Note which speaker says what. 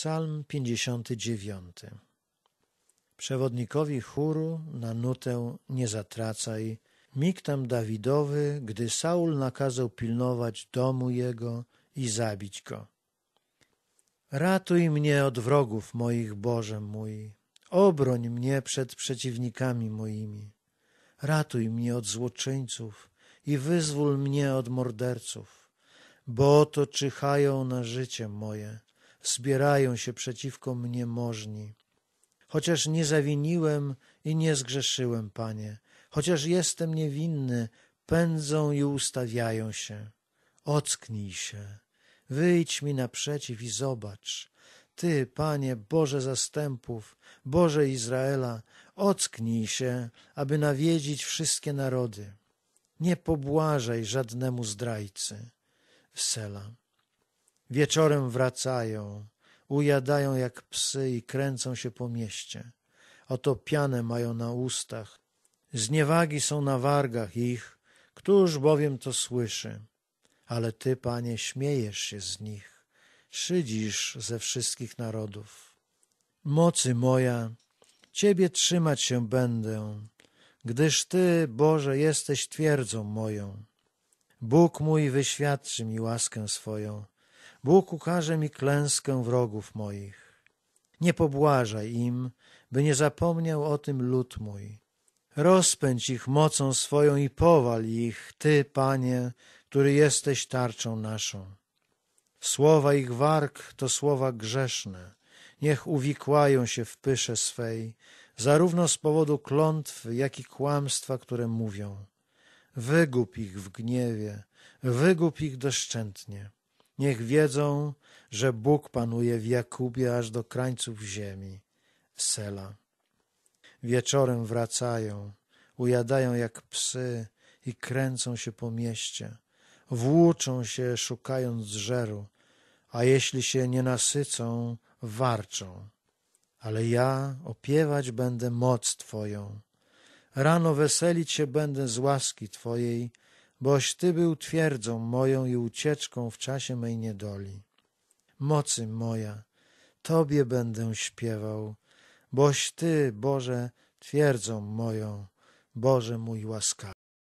Speaker 1: Psalm 59. Przewodnikowi chóru na nutę nie zatracaj. Miktam Dawidowy, gdy Saul nakazał pilnować domu jego i zabić go. Ratuj mnie od wrogów moich, Boże mój. Obroń mnie przed przeciwnikami moimi. Ratuj mnie od złoczyńców i wyzwól mnie od morderców, bo oto czyhają na życie moje – zbierają się przeciwko mnie możni. Chociaż nie zawiniłem i nie zgrzeszyłem, Panie, chociaż jestem niewinny, pędzą i ustawiają się. Ocknij się, wyjdź mi naprzeciw i zobacz. Ty, Panie, Boże zastępów, Boże Izraela, ocknij się, aby nawiedzić wszystkie narody. Nie pobłażaj żadnemu zdrajcy. Wsela. Wieczorem wracają, ujadają jak psy i kręcą się po mieście. Oto pianę mają na ustach. Zniewagi są na wargach ich, któż bowiem to słyszy? Ale ty, panie, śmiejesz się z nich, szydzisz ze wszystkich narodów. Mocy moja, ciebie trzymać się będę, gdyż ty, Boże, jesteś twierdzą moją. Bóg mój wyświadczy mi łaskę swoją Bóg ukaże mi klęskę wrogów moich. Nie pobłażaj im, by nie zapomniał o tym lud mój. Rozpędź ich mocą swoją i powal ich, Ty, Panie, który jesteś tarczą naszą. Słowa ich warg to słowa grzeszne. Niech uwikłają się w pysze swej, zarówno z powodu klątw, jak i kłamstwa, które mówią. Wygub ich w gniewie, wygub ich doszczętnie. Niech wiedzą, że Bóg panuje w Jakubie aż do krańców ziemi. Sela. Wieczorem wracają, ujadają jak psy i kręcą się po mieście. Włóczą się, szukając żeru, a jeśli się nie nasycą, warczą. Ale ja opiewać będę moc Twoją. Rano weselić się będę z łaski Twojej, boś Ty był twierdzą moją i ucieczką w czasie mej niedoli. Mocy moja, Tobie będę śpiewał, boś Ty, Boże, twierdzą moją, Boże mój łaska.